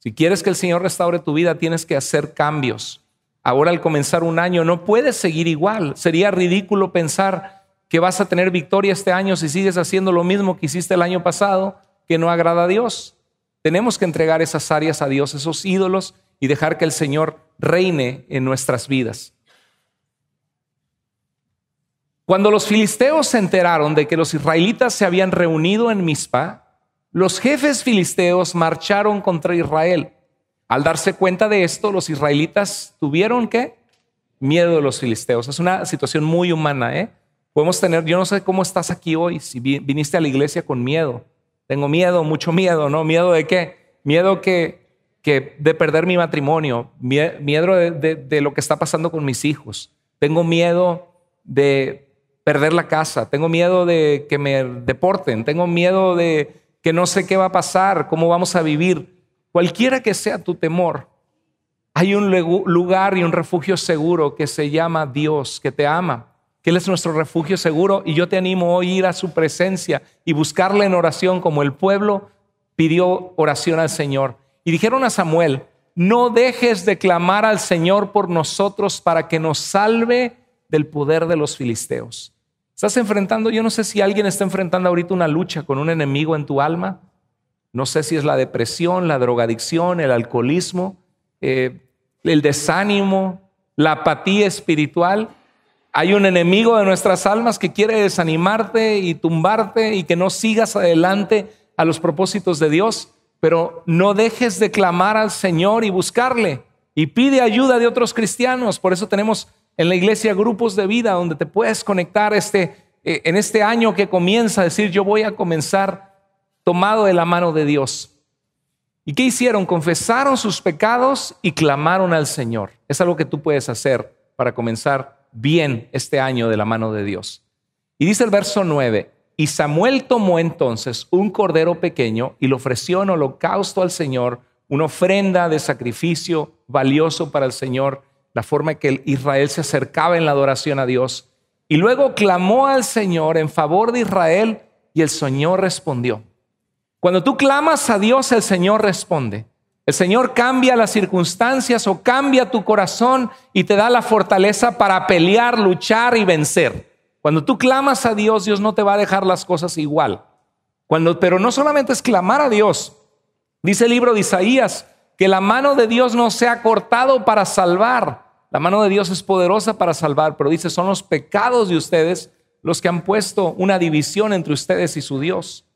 Si quieres que el Señor restaure tu vida, tienes que hacer cambios. Ahora al comenzar un año no puedes seguir igual. Sería ridículo pensar que vas a tener victoria este año si sigues haciendo lo mismo que hiciste el año pasado, que no agrada a Dios. Tenemos que entregar esas áreas a Dios, esos ídolos, y dejar que el Señor reine en nuestras vidas. Cuando los filisteos se enteraron de que los israelitas se habían reunido en Mizpa, los jefes filisteos marcharon contra Israel. Al darse cuenta de esto, los israelitas tuvieron que miedo de los filisteos. Es una situación muy humana, ¿eh? Podemos tener, yo no sé cómo estás aquí hoy, si viniste a la iglesia con miedo. Tengo miedo, mucho miedo, ¿no? ¿Miedo de qué? Miedo que, que de perder mi matrimonio, miedo de, de lo que está pasando con mis hijos. Tengo miedo de, perder la casa, tengo miedo de que me deporten, tengo miedo de que no sé qué va a pasar, cómo vamos a vivir. Cualquiera que sea tu temor, hay un lugar y un refugio seguro que se llama Dios, que te ama, que Él es nuestro refugio seguro y yo te animo hoy a ir a su presencia y buscarle en oración como el pueblo pidió oración al Señor. Y dijeron a Samuel, no dejes de clamar al Señor por nosotros para que nos salve del poder de los filisteos. Estás enfrentando, yo no sé si alguien está enfrentando ahorita una lucha con un enemigo en tu alma. No sé si es la depresión, la drogadicción, el alcoholismo, eh, el desánimo, la apatía espiritual. Hay un enemigo de nuestras almas que quiere desanimarte y tumbarte y que no sigas adelante a los propósitos de Dios, pero no dejes de clamar al Señor y buscarle y pide ayuda de otros cristianos. Por eso tenemos en la iglesia grupos de vida donde te puedes conectar este, eh, en este año que comienza, decir, yo voy a comenzar tomado de la mano de Dios. ¿Y qué hicieron? Confesaron sus pecados y clamaron al Señor. Es algo que tú puedes hacer para comenzar bien este año de la mano de Dios. Y dice el verso 9, y Samuel tomó entonces un cordero pequeño y lo ofreció en holocausto al Señor, una ofrenda de sacrificio valioso para el Señor la forma en que Israel se acercaba en la adoración a Dios. Y luego clamó al Señor en favor de Israel y el Señor respondió. Cuando tú clamas a Dios, el Señor responde. El Señor cambia las circunstancias o cambia tu corazón y te da la fortaleza para pelear, luchar y vencer. Cuando tú clamas a Dios, Dios no te va a dejar las cosas igual. Cuando, pero no solamente es clamar a Dios. Dice el libro de Isaías que la mano de Dios no se ha cortado para salvar, la mano de Dios es poderosa para salvar, pero dice, son los pecados de ustedes los que han puesto una división entre ustedes y su Dios.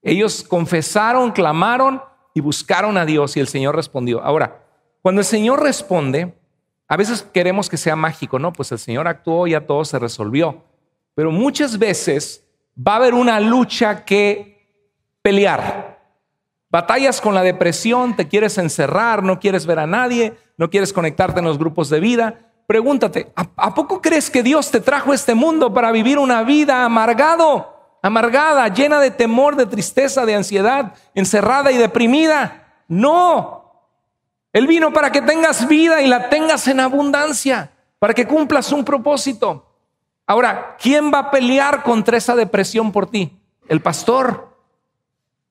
Ellos confesaron, clamaron y buscaron a Dios y el Señor respondió. Ahora, cuando el Señor responde, a veces queremos que sea mágico, ¿no? Pues el Señor actuó y ya todo se resolvió. Pero muchas veces va a haber una lucha que pelear. Batallas con la depresión, te quieres encerrar, no quieres ver a nadie, no quieres conectarte en los grupos de vida. Pregúntate, ¿a, poco crees que Dios te trajo a este mundo para vivir una vida amargado, amargada, llena de temor, de tristeza, de ansiedad, encerrada y deprimida? No. Él vino para que tengas vida y la tengas en abundancia, para que cumplas un propósito. Ahora, ¿quién va a pelear contra esa depresión por ti? El pastor,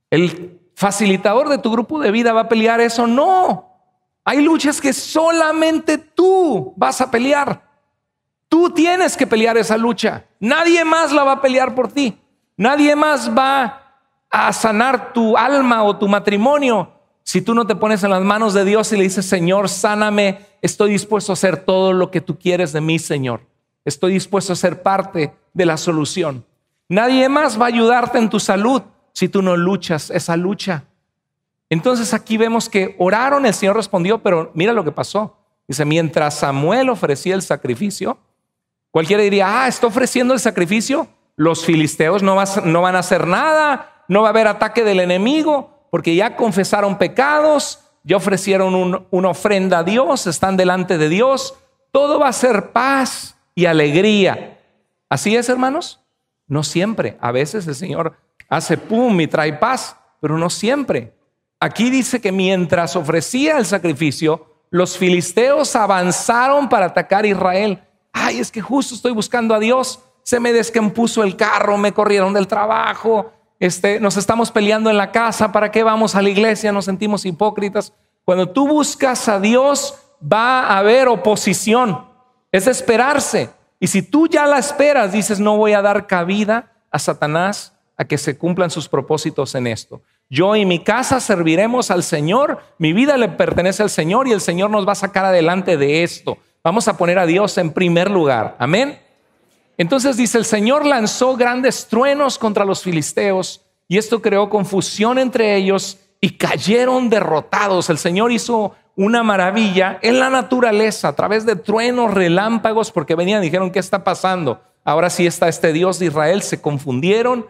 el facilitador de tu grupo de vida va a pelear eso. No. Hay luchas que solamente tú vas a pelear. Tú tienes que pelear esa lucha. Nadie más la va a pelear por ti. Nadie más va a sanar tu alma o tu matrimonio si tú no te pones en las manos de Dios y le dices, Señor, sáname, estoy dispuesto a hacer todo lo que tú quieres de mí, Señor. Estoy dispuesto a ser parte de la solución. Nadie más va a ayudarte en tu salud si tú no luchas esa lucha. Entonces aquí vemos que oraron, el Señor respondió, pero mira lo que pasó. Dice, mientras Samuel ofrecía el sacrificio, cualquiera diría, ah, está ofreciendo el sacrificio, los filisteos no, no van a hacer nada, no va a haber ataque del enemigo, porque ya confesaron pecados, ya ofrecieron una ofrenda a Dios, están delante de Dios, todo va a ser paz y alegría. ¿Así es, hermanos? No siempre. A veces el Señor hace pum y trae paz, pero no siempre. Aquí dice que mientras ofrecía el sacrificio, los filisteos avanzaron para atacar a Israel. Ay, es que justo estoy buscando a Dios. Se me descompuso el carro, me corrieron del trabajo, este, nos estamos peleando en la casa, ¿para qué vamos a la iglesia? Nos sentimos hipócritas. Cuando tú buscas a Dios, va a haber oposición. Es esperarse. Y si tú ya la esperas, dices, no voy a dar cabida a Satanás a que se cumplan sus propósitos en esto. Yo y mi casa serviremos al Señor, mi vida le pertenece al Señor y el Señor nos va a sacar adelante de esto. Vamos a poner a Dios en primer lugar. Amén. Entonces dice, el Señor lanzó grandes truenos contra los filisteos y esto creó confusión entre ellos y cayeron derrotados. El Señor hizo una maravilla en la naturaleza a través de truenos, relámpagos, porque venían y dijeron, ¿qué está pasando? Ahora sí está este Dios de Israel, se confundieron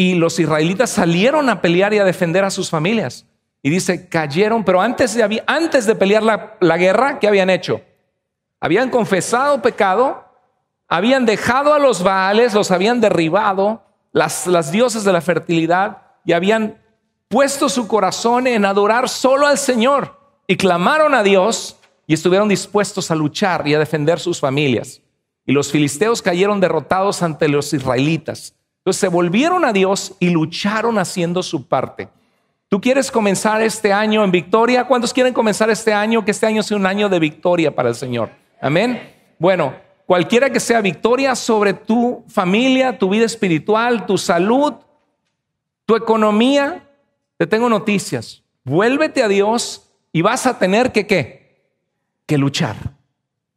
y los israelitas salieron a pelear y a defender a sus familias. Y dice, cayeron, pero antes de, antes de pelear la, guerra, ¿qué habían hecho? Habían confesado pecado, habían dejado a los baales, los habían derribado, las, las dioses de la fertilidad, y habían puesto su corazón en adorar solo al Señor y clamaron a Dios y estuvieron dispuestos a luchar y a defender sus familias. Y los filisteos cayeron derrotados ante los israelitas se volvieron a Dios y lucharon haciendo su parte. ¿Tú quieres comenzar este año en victoria? ¿Cuántos quieren comenzar este año? Que este año sea un año de victoria para el Señor. Amén. Bueno, cualquiera que sea victoria sobre tu familia, tu vida espiritual, tu salud, tu economía, te tengo noticias. Vuélvete a Dios y vas a tener que qué? Que luchar.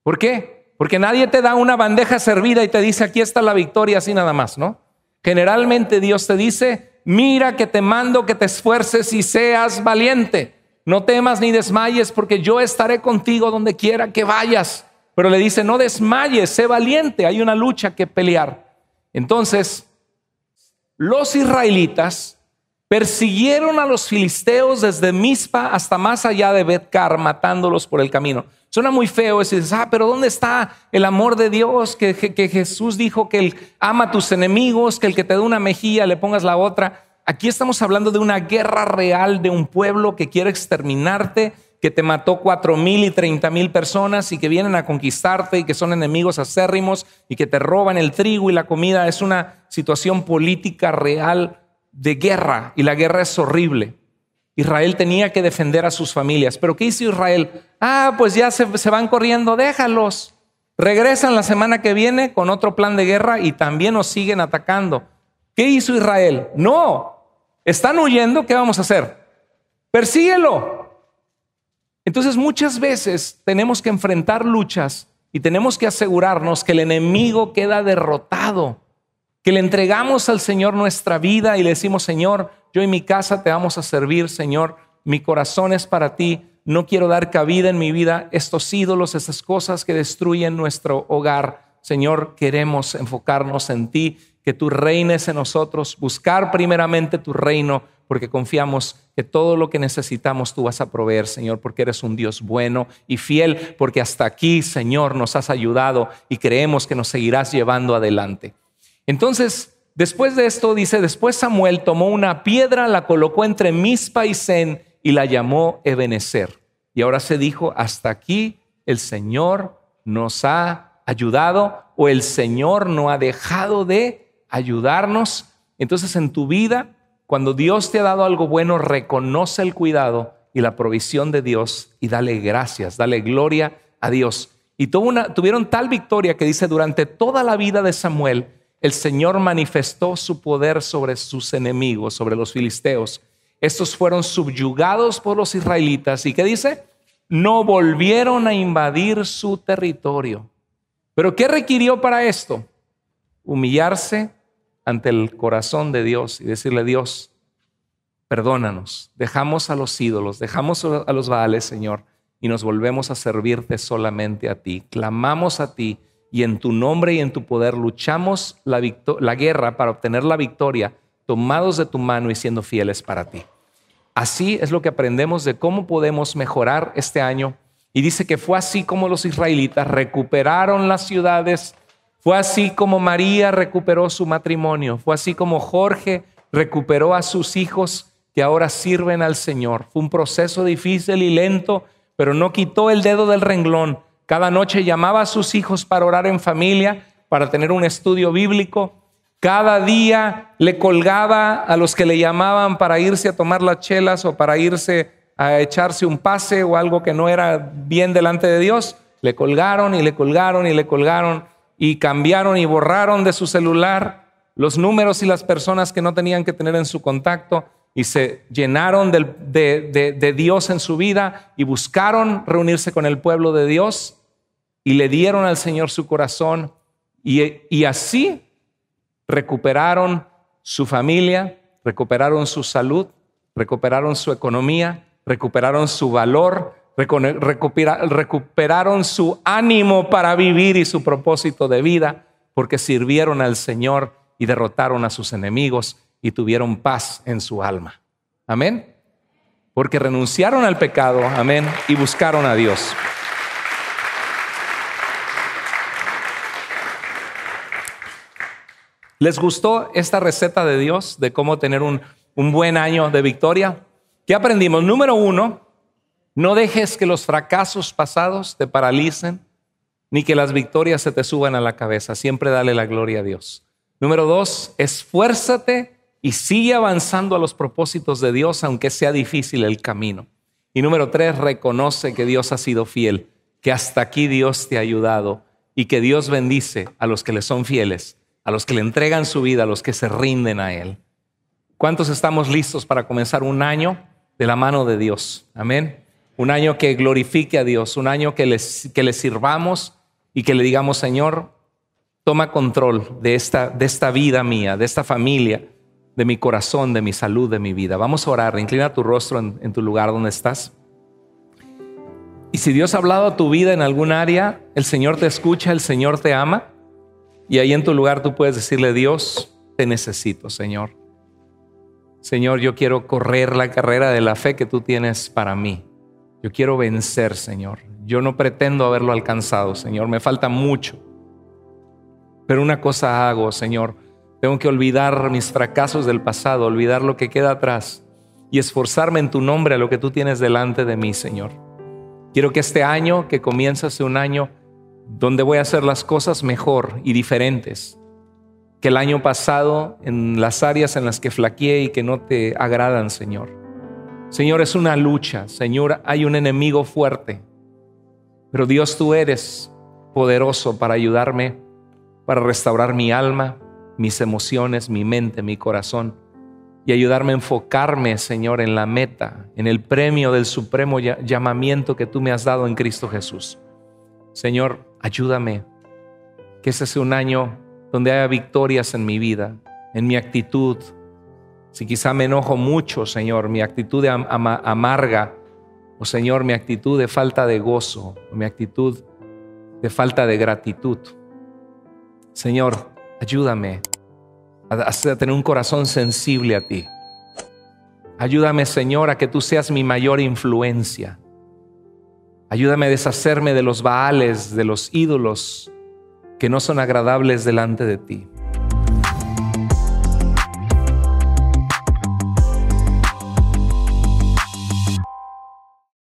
¿Por qué? Porque nadie te da una bandeja servida y te dice, aquí está la victoria así nada más, ¿no? Generalmente Dios te dice, mira que te mando que te esfuerces y seas valiente. No temas ni desmayes porque yo estaré contigo donde quiera que vayas. Pero le dice, no desmayes, sé valiente, hay una lucha que pelear. Entonces, los israelitas Persiguieron a los filisteos desde Mizpa hasta más allá de Betcar, matándolos por el camino. Suena muy feo eso. ah, pero ¿dónde está el amor de Dios? Que, que, Jesús dijo que él ama a tus enemigos, que el que te dé una mejilla le pongas la otra. Aquí estamos hablando de una guerra real de un pueblo que quiere exterminarte, que te mató cuatro mil y treinta mil personas y que vienen a conquistarte y que son enemigos acérrimos y que te roban el trigo y la comida. Es una situación política real de guerra y la guerra es horrible. Israel tenía que defender a sus familias. Pero ¿qué hizo Israel? Ah, pues ya se, van corriendo, déjalos. Regresan la semana que viene con otro plan de guerra y también nos siguen atacando. ¿Qué hizo Israel? No, están huyendo, ¿qué vamos a hacer? Persíguelo. Entonces muchas veces tenemos que enfrentar luchas y tenemos que asegurarnos que el enemigo queda derrotado que le entregamos al Señor nuestra vida y le decimos, Señor, yo y mi casa te vamos a servir, Señor, mi corazón es para ti, no quiero dar cabida en mi vida estos ídolos, estas cosas que destruyen nuestro hogar. Señor, queremos enfocarnos en ti, que tú reines en nosotros, buscar primeramente tu reino, porque confiamos que todo lo que necesitamos tú vas a proveer, Señor, porque eres un Dios bueno y fiel, porque hasta aquí, Señor, nos has ayudado y creemos que nos seguirás llevando adelante. Entonces, después de esto, dice, después Samuel tomó una piedra, la colocó entre Mispa y Sen y la llamó Ebenezer. Y ahora se dijo, hasta aquí el Señor nos ha ayudado o el Señor no ha dejado de ayudarnos. Entonces en tu vida, cuando Dios te ha dado algo bueno, reconoce el cuidado y la provisión de Dios y dale gracias, dale gloria a Dios. Y tuvieron tal victoria que dice, durante toda la vida de Samuel, el Señor manifestó su poder sobre sus enemigos, sobre los filisteos. Estos fueron subyugados por los israelitas. ¿Y qué dice? No volvieron a invadir su territorio. ¿Pero qué requirió para esto? Humillarse ante el corazón de Dios y decirle, Dios, perdónanos, dejamos a los ídolos, dejamos a los baales, Señor, y nos volvemos a servirte solamente a ti. Clamamos a ti y en tu nombre y en tu poder luchamos la, guerra para obtener la victoria, tomados de tu mano y siendo fieles para ti. Así es lo que aprendemos de cómo podemos mejorar este año. Y dice que fue así como los israelitas recuperaron las ciudades, fue así como María recuperó su matrimonio, fue así como Jorge recuperó a sus hijos que ahora sirven al Señor. Fue un proceso difícil y lento, pero no quitó el dedo del renglón cada noche llamaba a sus hijos para orar en familia, para tener un estudio bíblico. Cada día le colgaba a los que le llamaban para irse a tomar las chelas o para irse a echarse un pase o algo que no era bien delante de Dios. Le colgaron y le colgaron y le colgaron y cambiaron y borraron de su celular los números y las personas que no tenían que tener en su contacto y se llenaron de, Dios en su vida y buscaron reunirse con el pueblo de Dios y le dieron al Señor su corazón y, así recuperaron su familia, recuperaron su salud, recuperaron su economía, recuperaron su valor, recuperaron su ánimo para vivir y su propósito de vida, porque sirvieron al Señor y derrotaron a sus enemigos y tuvieron paz en su alma. Amén. Porque renunciaron al pecado, amén, y buscaron a Dios. ¿Les gustó esta receta de Dios de cómo tener un, buen año de victoria? ¿Qué aprendimos? Número uno, no dejes que los fracasos pasados te paralicen ni que las victorias se te suban a la cabeza. Siempre dale la gloria a Dios. Número dos, esfuérzate y sigue avanzando a los propósitos de Dios, aunque sea difícil el camino. Y número tres, reconoce que Dios ha sido fiel, que hasta aquí Dios te ha ayudado y que Dios bendice a los que le son fieles a los que le entregan su vida, a los que se rinden a Él. ¿Cuántos estamos listos para comenzar un año de la mano de Dios? Amén. Un año que glorifique a Dios, un año que le que sirvamos y que le digamos, Señor, toma control de esta, de esta vida mía, de esta familia, de mi corazón, de mi salud, de mi vida. Vamos a orar, inclina tu rostro en, en tu lugar donde estás. Y si Dios ha hablado a tu vida en algún área, el Señor te escucha, el Señor te ama. Y ahí en tu lugar tú puedes decirle, Dios, te necesito, Señor. Señor, yo quiero correr la carrera de la fe que tú tienes para mí. Yo quiero vencer, Señor. Yo no pretendo haberlo alcanzado, Señor. Me falta mucho. Pero una cosa hago, Señor. Tengo que olvidar mis fracasos del pasado, olvidar lo que queda atrás y esforzarme en tu nombre a lo que tú tienes delante de mí, Señor. Quiero que este año que comienza hace un año donde voy a hacer las cosas mejor y diferentes que el año pasado en las áreas en las que flaqueé y que no te agradan, Señor. Señor, es una lucha, Señor, hay un enemigo fuerte, pero Dios tú eres poderoso para ayudarme, para restaurar mi alma, mis emociones, mi mente, mi corazón y ayudarme a enfocarme, Señor, en la meta, en el premio del supremo llamamiento que tú me has dado en Cristo Jesús. Señor, ayúdame, que ese sea un año donde haya victorias en mi vida, en mi actitud. Si quizá me enojo mucho, Señor, mi actitud de amarga, o Señor, mi actitud de falta de gozo, mi actitud de falta de gratitud. Señor, ayúdame a, tener un corazón sensible a ti. Ayúdame, Señor, a que tú seas mi mayor influencia. Ayúdame a deshacerme de los baales, de los ídolos que no son agradables delante de ti.